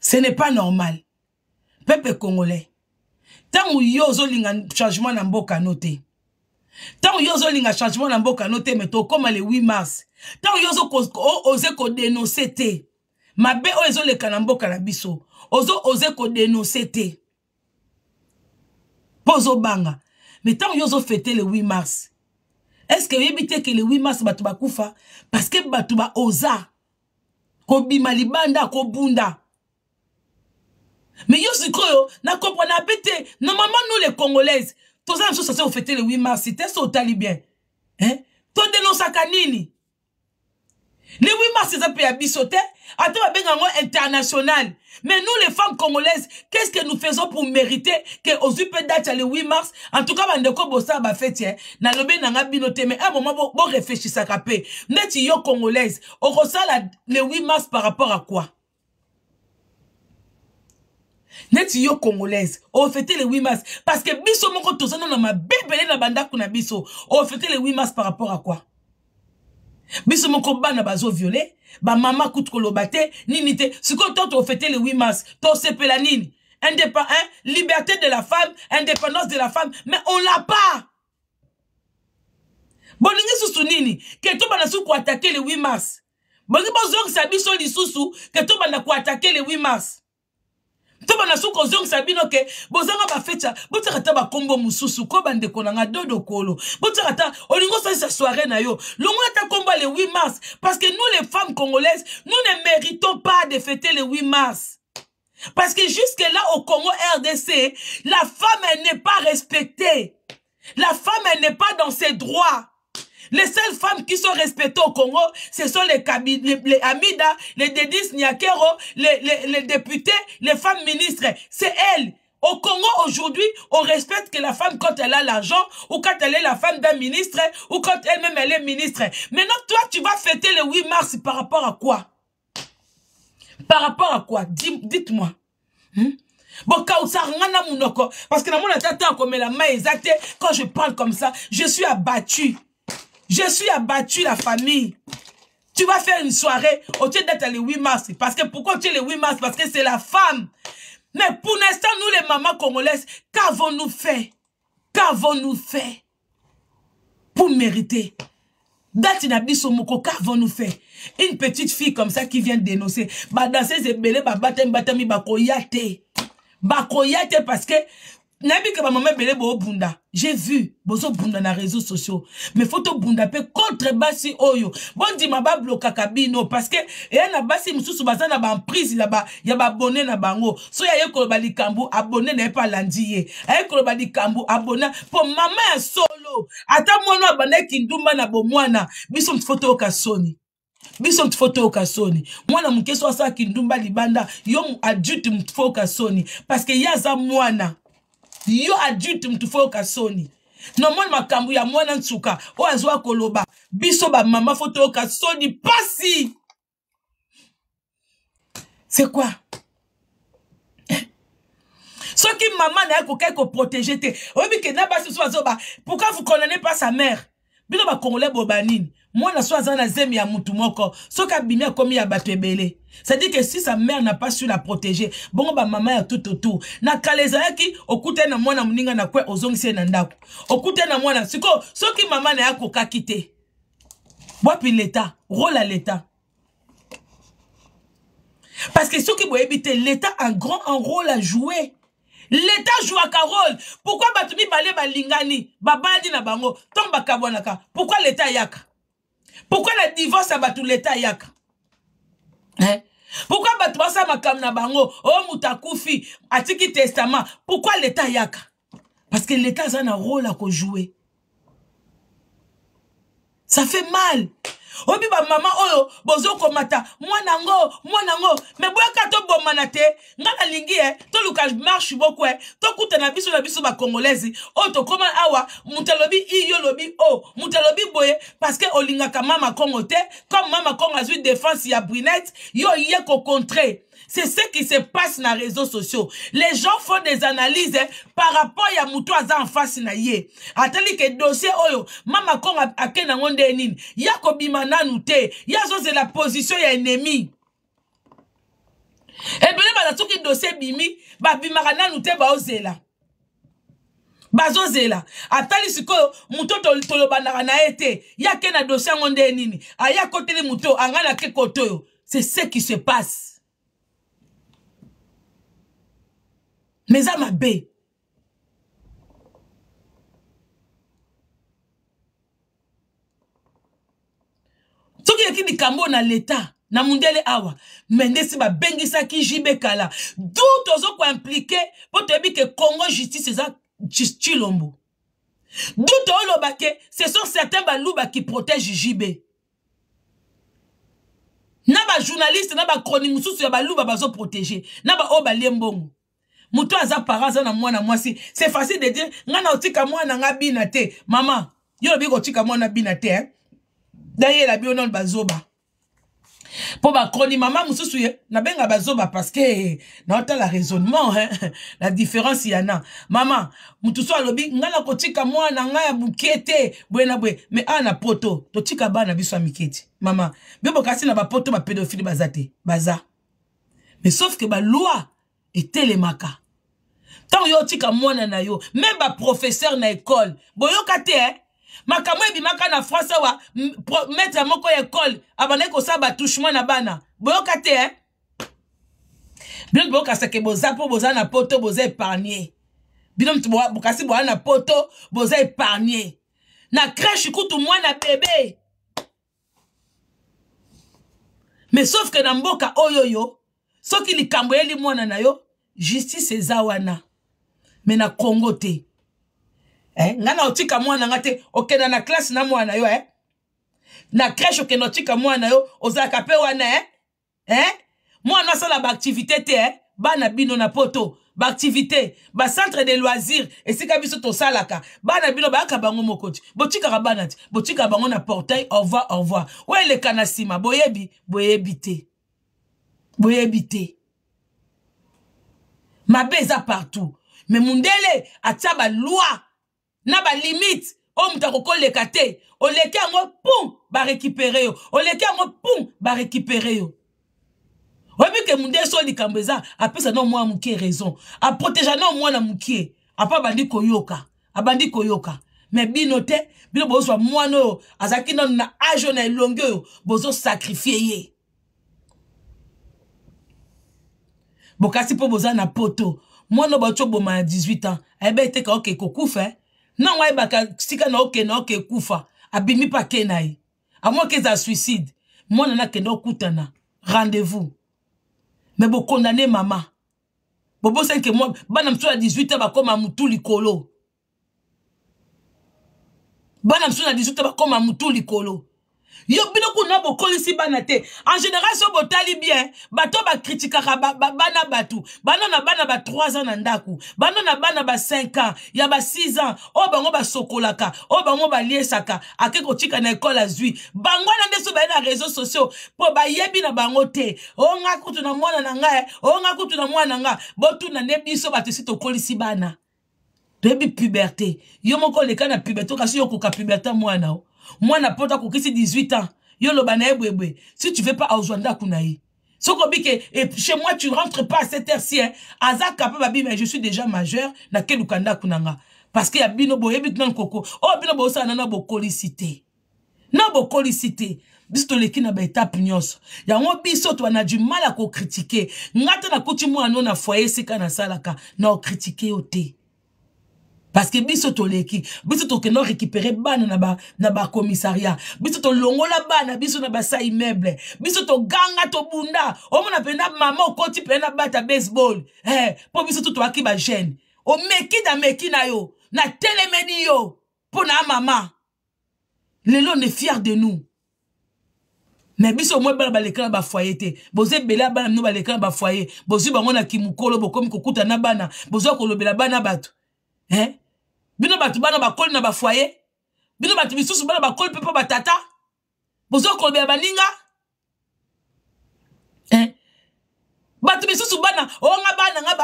ce n'est pas normal peuple congolais ntango yo ozolinga changement na mboka no te ntango yo ozolinga changement na mboka no te me tokóma le 8 mars ntango yo oze kodenonse te mabe oyo ezoleka na mboka na biso ozo oze kodenonse te mpo ozobanga me ntango yo ozofete le 8 mars estce oyebi te ke le 8 mars bato bakufa parceke bato baoza kobima libanda kobunda mais yo sikoyo nakopona mpe te normalement nous les congolaise toza na biso sase ofete le 8 mars te so otali bien hein? todenosaka nini le 8 mars eza mpe ya biso te ata babenga yango international mais nous les femmes congolaises qu'est ce que nous faisons pour mériter ke ozwi mpe date ya le 8 mars en tout cas bandeko bosala bafeti e nalobi nanga bino te mais un moment borefléchisaka mpe neti yo congolaise okosala le 8 mars par rapport à quoi neti yo congolaise ofete le 8 mars parce que biso moko tozana na mabebele na bandako na biso ofete le 8 mars par rapport à quoi biso moko bana bazoviole bamama kutu koloba te nini te sikoyo to tofete le 8 mars tosepela nini Indép hein? liberté de la femme indépendance de la femme mais on l'a pas bolingi susu nini ke tobanda susu koatake le 8 mars bolingi bozongisa biso lisusu ke tobanda koatake le 8 mars to banasuku ozongisa sabino ke bozanga bafetia botiaka ba bakombo mususu, ko bandeko na dodo kolo botiaka ata olingi sa soire na yo longo ata kombo le 8 mars parce que nous les femmes congolaises nous ne méritons pas de fêter le 8 mars Parce que jusque-là, au Congo RDC, la femme, elle n'est pas respectée. La femme, elle n'est pas dans ses droits. Les seules femmes qui sont respectées au Congo, ce sont les, les, les Amida, les Dédis Niakero, les, les, les députés, les femmes ministres. C'est elles. Au Congo, aujourd'hui, on respecte que la femme, quand elle a l'argent, ou quand elle est la femme d'un ministre, ou quand elle-même, elle est ministre. Maintenant, toi, tu vas fêter le 8 mars par rapport à quoi Par rapport à quoi Dites-moi. Hmm? Parce que dans mon la main quand je parle comme ça, je suis abattue. Je suis abattu, la famille. Tu vas faire une soirée au lieu d'être le 8 mars. Parce que pourquoi tu es le 8 mars Parce que c'est la femme. Mais pour l'instant, nous les mamans congolaises, qu'avons-nous fait Qu'avons-nous fait pour mériter qu'avons-nous fait Une petite fille comme ça qui vient dénoncer. danser parce que nayebika bamama ebele boobunda j'ai vu bozobunda na réseau sociaux mais fo tobunda mpe contre basi oyo bondima bablokaka bino parce ke eya na basi mosusu baza na bamprise ya babone na bango so ye aye koloba likambo abone na ye mpe alandi ye aye koloba likambo abona mpo mama ya solo ata mwana abandaki ndumba na bomwana biso fo toyoka soni biso mutu fo toyoka soni mwana moke so asalaki ndumba libanda yo aduti mutu fo yoka soni parce ke ye aza mwana yo adulte mutu fo oyoka soni nomoni makambo ya mwana nsuka oyo azwa koloba biso bamama fo toyoka soni pasi c'est quoi eh? soki mama na ye kokei koprotege te oyebi ke na basi mosusu bazoba pourquoi vous condamnez pas sa mère bino bacongolais boye banini mwana so aza na zemi ya mutu moko soki abimi akomi ya bato ebele cedire ke si sa mare na pas su la protege bongo bamama ya tout autour na kala ezalaki okuta na mwana moninga na kwe ozongisi ye na ndako okuta na mwana sikoyo soki mama na ye akokaki te bwapi leta rola leta parce que soki boyebi te leta a grand un rôle à jouer leta jouaka rôle pourkui bato mibale balingani babandi na bango ntongo bakabwanaka pourkui leta eyaka pourkui na divorce ya bato leta ayaka eh? pourkui bato basala makambo na bango oyo oh, moto akufi atiki testament pourkui leta ayaka parce que leta aza na rôle ya kojoue ça fait mal oyebi bamama oyo bozokomata mwana yango mwana yango me boyaka tobomana te ngai nalingi ye toluka marche moko e tokutana biso na biso bacongolaise oyo tokóma awa moto alobi i yo olobi o moto alobi boye parce que olingaka mama kongo te comme mama kongo azwi défense ya brunette yo ye kocontre C'est ce qui se passe dans les réseaux sociaux. Les gens font des analyses eh, par rapport à Moutou Aza en face na ye. Atali ke dossier oyo, mama kong ake na ngonde nini. Ya kobima nanu te, ya zo c'est la position ya ennemi. ebele eh bazatuki dossier bimi babimaka nanu te baozela bazozela atali sikoyo moto tolobanaka na ye te yake na dossier yango nde nini aya koteli moto anga nake kotoyo c'est ce qui se passe me eza mabe soki eleki likambo na leta na mundele awa me nde si babengisaki jibe kala du tozokoimplike mpo toyebi ke congo justice eza chilombo du tooloba ke ce sont certains baluba qui protège jibe na bajournaliste na bachroni mosusu ya baluba bazoprotege na baoyo balie mbongo moto aza para aza na mwana mwasi c'est facile de dire ngai na otika mwana nga bina te mama yo lobi kotika mwana bina te eh? dayela bino nano bazoba mpo bakoni mama mosusu nabenga bazoba parceke eh, naotala raisonnement hein? la différence yana mama motu so alobi ngai nakotika mwana ngai ya moke te boye na boye me a na poto totika bana biso ya miketi mama bibokasi na bapoto bapédophile baza te baza mais sauf ke baloi etelemaka ntango yo otika mwana na yo me baprofeser na ekole boyoka te eh? makambo ebimaka na france awa maître moko ya ekole abandaki kosala batouchement na bana boyoka te eh? bino boyokasa ke boza mpo boza na poto boza épargné bino mutu bokasi boza na poto boza épargné na crèche kutu mwana bebe mais sauf ke na mboka oyo yo soki likambo eyeli mwana na yo justice eza wana me na congo te eh? ngai na otika mwana nga te okenda na classe na mwana yo eh? na crèche okenda otika mwana yo ozalaka mpe wana eh? Eh? mwana asala baaktivité te eh? bana bino na poto baaktivité bacentre de loisir esika biso tosalaka bana bino bayaka bango moko ti botikaka bana ti botikaka bango na portail auvoir auvoir oeleka na nsima boyebi boyebi te boyebi te mabe eza partout me mundele atia baloi na balimite oyo moto akokoleka te oleki yango pum barekipere yo oleki yango pum barekipere yo oyebi ke mundele so likambo eza apesa na omwana mokie raison aprotégea na omwana mokie apo abandi koyoka abandi koyoka me bino te bino bozwa mwana oyo azalaki nano na age oyo na elongi oyo bozosakrifie ye bokasi mpo boza na poto mwana oyo bauti oboma na 18 ans ayeba ete ka oke kokufa e eh? nango ayebaka sika na okende oke ekufa abimi mpe ake na ye amoi ke eza suicide mwana nakende okutana rendez-vous me bokondane mama bobosanke mwa bana mosusu ya 18 ans bakoma mutu likolo bana mosusu na 18 ans bakoma mutu likolo yo bino kuna bokolisi bana te en général so botali bien bato bakritikaka ba, ba, bana bato bana na bana ba 3 ans na ndako bana na bana ba 5 ans ya ba 6 ans oyo bango basokolaka oyo bango baliesaka ake kotika na ekole azwi bango wana nde so baye na réseau sociaux mpo bayebi na bango te onga kutu na mwana na ngai eh. onga kutu na mwana na ngai botuna nde biso bato esi tokolisi bana toyebi puberté yo moko oleka na puberté okasi yo okoka puberté mwana o mwana mpo takokisi 18 ans yo loba na ye bwebwe si tu veux pas aozwa ndako na ye soki obi ke chez moi tu rentres pas à cette heure si hein, aza capable abima je suis déjà majeur nakeluka ndako na nga parce que ya bino boyebi kuna nkoko oyo bino bosala na bokolisi te na bokolisi te biso toleki na baetape nyonso yango biso to na du mal ya kokritike nga te nakuti mwana no na foye esika nasalaka na okritike yo te parce que biso toleki biso tokenda récupérer bana na ba na ba commissariat biso tolongola bana biso na basa immeuble biso toganga tobunda omona mpena mama okoti mpena bata baseball eh, mpo biso tu toyaki bajeune omeki na meki na yo natelemeli yo mpo na mama lelo on est fier de nous me biso omoi bana baleka na bafoye te bozwa ebele ya bana mino baleka na bafoye bozwi bango na kimokolo bokomi kokuta na bana bozwa kolobela bana bato eh? bino bato bana bakoli na bafoye bino bato misusu bana bakoli mpe mpo batata bozwa kolobela baninga eh? bato misusu bana onga bana nga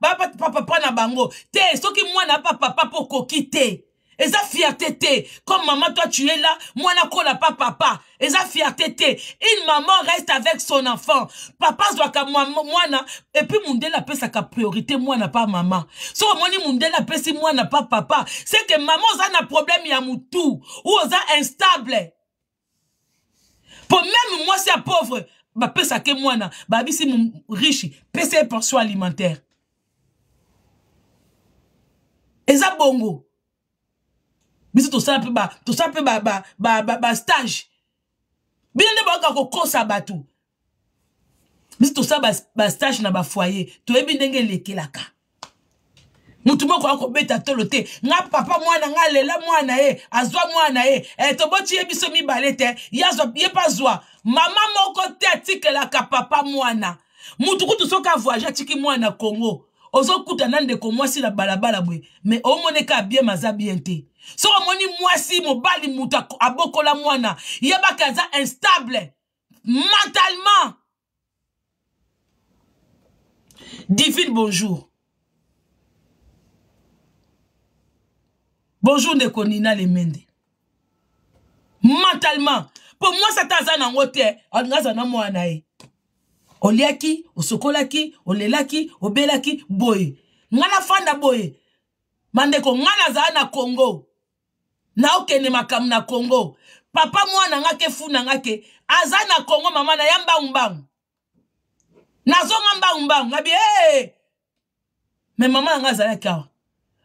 bapapapa na bango te soki mwana apapapa mpo okoki te eza fierté comme maman toi tu es là moi mwana n'a pas papa eza fierté une maman reste avec son enfant papa moi, n'a Et puis azwaka la epui mundele ka priorité mwana pa mama so si si moi n'a pas papa c'est que maman a na problème ya tout. ou oza instable Pour même moi c'est pauvre Babi, mwana mon riche c'est pour soi alimentaire eza bongo biso tosala mpe tosala mpe bastage bino nde bayoka kokosa bato biso tosala bastage na bafoyer toyebi ndenge elekelaka mutu moko akobeta tolo te nga papa mwana nga lela mwana ye azwa mwana ye e, toboti ye biso mibale te ye mpe azwa mama moko te atikelaka papa mwana mutu kutu soki avoyage atiki mwana kongo ozokutana ndeko mwasi na balabala boye me omoneka abiem aza bien te soki omoni mwasi mobali moto abokola mwana yebaka aza instable mentalement divine bonjour bonjour ndeko nina lemende mentalement mpo mwasi ata aza nango te eh. alingi aza na mwana ye oliaki osokolaki olelaki obelaki boye ngai nafanda boye mandeko ngai nazala na kongo naokende makambo na kongo papa mwana nga ke fu na nga ke aza na kongo mama na ya mbangumbangu nazonga mbangumbangu abi e hey! me mama na nga azalaki awa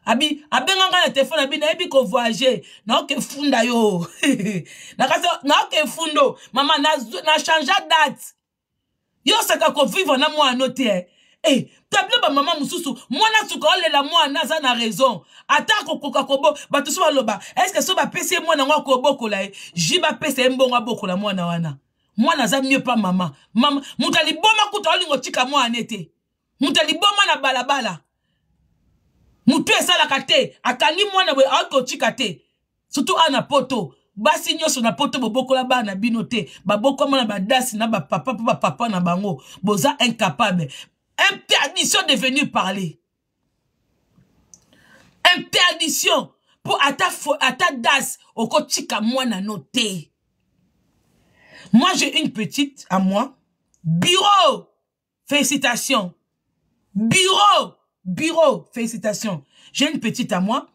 abi abenganga na telefone abi nayebi kovoyage naoke funda yo nakasi naoke fundo mama nachange na date yo osaka kovivre na mwana no te e eh, tablo bamama mosusu mwana suka olela mwana aza na raison ata akokoka kobo bato so baloba estce so bapesi ye mwana yango akobokola ye ji bapesa ye mbongo abokola mwana wana mwana aza mie mpa mama mama moto aliboma kuta olinga otika mwana te moto aliboma na balabala motu esalaka te akangi mwana boye aoki kotika te surtout ana poto basi nyonso na poto bobokola bana na bino te babokwama na badasi na bapapa mpo bapapa na bango boza incapable Interdiction de venir parler. Interdiction pour ata ata das okotika mwana noté. Moi j'ai une petite à moi. Bureau. Félicitations. Bureau. Bureau. Félicitations. J'ai une petite à moi.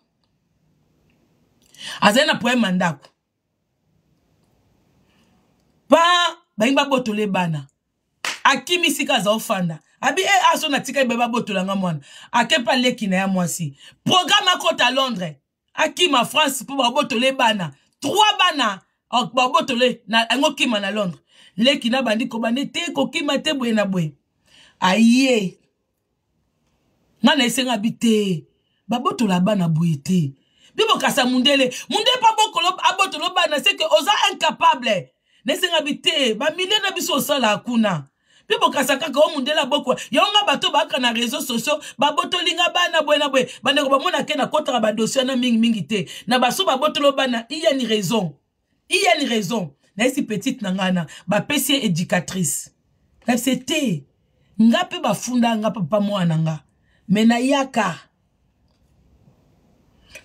azali na problème ya ndako mpa bayingi babotole bana akimi sika aza ofanda abi e azo na tika ebeba botolanga mwana akepa leki na ya mwasi programe akota londres akima france mpo babotole bana trois bana babotole yango kima na londres leki nabandi kobandi te kokima te boye na boye aye nga na esenga bi te babotola bana boye te bibokasa mundele munde mpo abotola bana seke oza incapable na esenga bi te bamilie na biso osala kuna mpe bokasa kaka omundela bokwa yango bato baaka na réseau sociaux babotolinga bana boye na boye bandeko bamona ke nakotaka badosie wana mingimingi te na baso babotolo bana iyani raison iyani raison nayesi petite na ngai na bapesi ye éducatrice kasi te nga mpe bafunda nga papa mwana nga me nayaka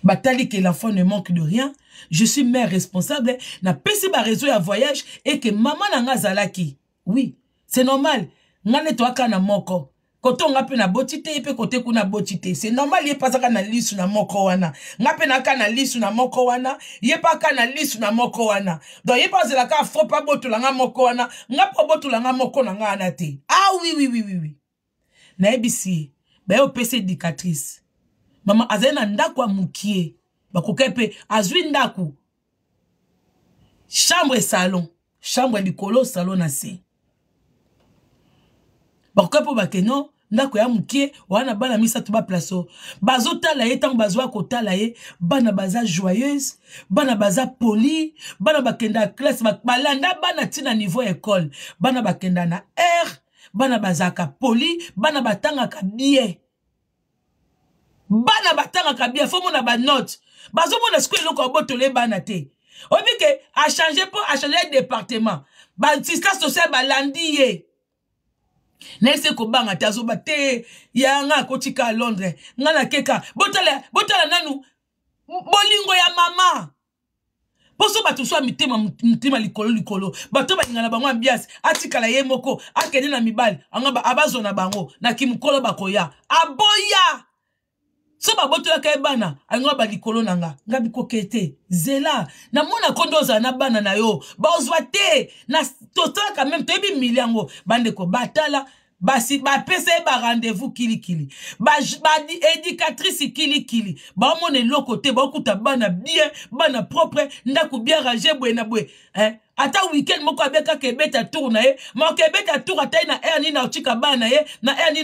batali ke l'enfant ne manque de rien je suis mère responsable napesi bareseau ya voyage e ke mama na nga azalaki oui c'est normal ngai nde toyaka na moko kotonga mpe naboti te ye mpe kote kuna aboti te se normal ye mpe azaka na lisu na moko wana nga mpe naaka na lisu na moko wana ye mpe aka na lisu na moko wana donc ye mpe azelaka afo mpe abotolanga moko wana nga mpe abotolanga moko na nga wana te ah oui oui oui oui oui nayebisi ye baye opesa éducatrice mama azali na ndako ya mokie bakokai mpe azwi ndako chambre salon chambre ya likolo salon na se bakoka mpo bakeno ndako ya mokie wana bana misato baplaso bazotala ye ntango bazwa kotala ye bana baza joyeuse bana baza poli bana bakenda ya classe balanda bana ntina niveau ya ekole bana bakenda na r bana bazalaka poli bana batangaka bie bana batangaka bie fomona banote bazomona sikoyo eloko abotole bana te oyebi ke achange mpo achange département basista sociale balandi ye nayese kobanga te azoba te yanga akotika a londres nga nakeka botala, botala nanu bolingo ya mama mposo bato so ya mitema mitema likolo likolo bato balinga na bango ya biasi atikala ye moko akende na mibali anga abazwa na bango na kimokolo bakoya aboya so babotoyaka ye bana alinga balikolo na nga nga bikoke te zela namonako nde ozala na bana na yo bozwa te totalaka meme toyebi mili yango bandeko batala si bah pese bah rendez vous kili kili. ba, kilikili l'autre côté ba kuta bana bien bana propre ndaku bien rage boye na boye hein ata weekend moko abekaka kebeta tour na ye mo kebeta tour ata ye na ni na aotika bana na ye na aire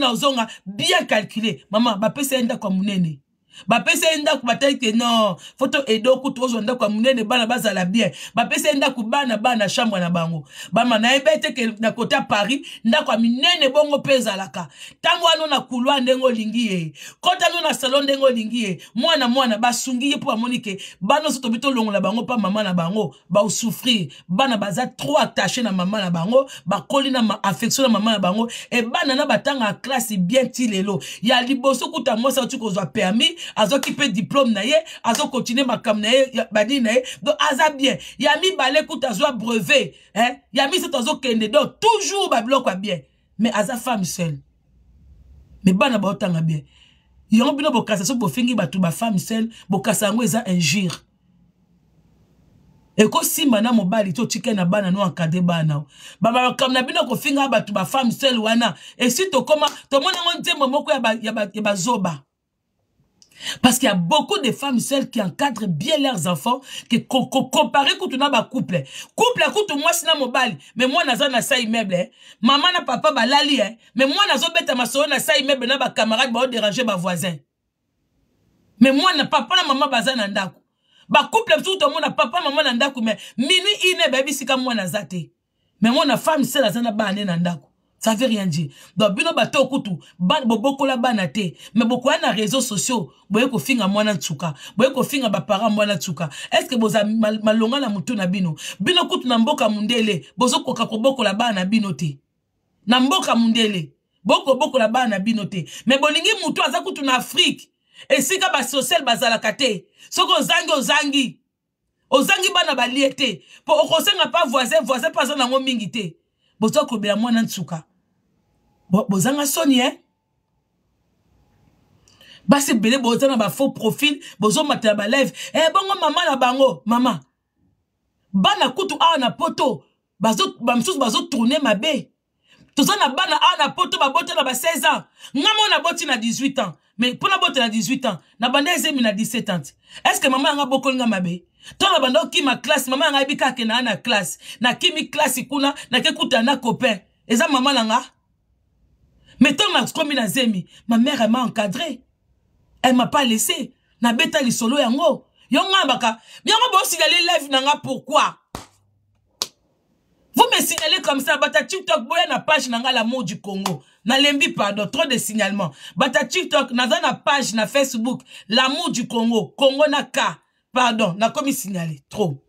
bien calculé maman ba pese nda ya monene bapesa ye ndako batalike non foto edoku tozwa ndako ya monene bana bazala bien bapesa ye ndako bana bana chambre na bango bama nayeba ete na kota paris ndako ya minene bongo mpe ezalaka ntango wana na couloir ndenge olingi ye kota no na salon ndenge olingi ye mwana mwana basungi ye mpo bamoni ke bana oso tobi tolongola bango mpa mama na bango baosouffrir bana baza trop attache na mama na bango bakoli na ma affection na mama na bango ebana na batanga ya classe bien ti lelo ya liboso kuta mwasi auti kozwa permis azoki mpe diplôme na ye azokontinue makambo na ye banini na ye donc aza bien ya mibale kuta azwa brevet eh? ya misato azokende donc toujours babiloko ya bien mais aza femme seule mais bana baotanga bien yango bino bokasa soki bofingi bato bafemme seule bokasa yango eza injure ekosimba na mobali ti otike na bana no akade bana bamakambo na bino kofinga bato bafemme seule wana esi tokóma tomoni yango nzembo moko ya bazoba ba, Parce qu'il y a beaucoup de femmes seules qui encadrent bien leurs enfants, que comparé qu'on a un couple. Couple, écoute, moi, c'est mobile. Mais moi, je suis ça immeuble. Hein. Maman, na papa, balali. Hein. Mais moi, je suis ma soeur, na ça immeuble, na camarade, ba déranger ma voisin. Mais moi, na papa, na maman, baza na Ba couple, tout le monde, papa, maman, na Mais minuit, il baby, si comme moi, na zate. Mais moi, na femme seule, na zana, ba ça veut rien dire donc bino bato okutu bobokola bana te me bokoya na réseau sociaux boye kofinga mwana ntuka boye kofinga baparent mwana ntuka estce boza malonga na motu na bino bino kutu na mboka mondele bozokoka kobokola bana na bino te na mboka mondele bokobokola bana na bino te me bolingi motu aza kutu na afrike esika basociale bazalaka te soki ozangi ozangi ozangi bana balie te mpo okosenga mpa voisin voisin mpo aza nango mingi te bozwa kobela mwana ntuka bozanga soni e basi ebele boza na bafaux profil bozomata na balive e eh, bongo mama na bango mama bana kutu awa na poto bamisusu bazotourne mabe toza na bana awa na poto babota na ba 16 ans nga mo naboti na 18 ans mais mpo nabota na 18 ans nabanda ezemi na 17 e ans est ce que mama yanga bokolinga mabe to nabanda okima classe mama yanga yebi kaka na ya na classe nakimi classe kuna nake kuta na copain eza mama na nga Mais tant que na zemi, ma mère elle m'a encadré. Elle m'a pas laissé. Na beta li solo yango. Yonga baka. Yango bon signaler live nanga pourquoi? Vous me signalez comme ça, bata TikTok boya na page nanga l'amour du Congo. Na lembi pardon, trop de signalement Bata TikTok na na page na Facebook l'amour du Congo, Congo na ka. Pardon, na komi signaler trop.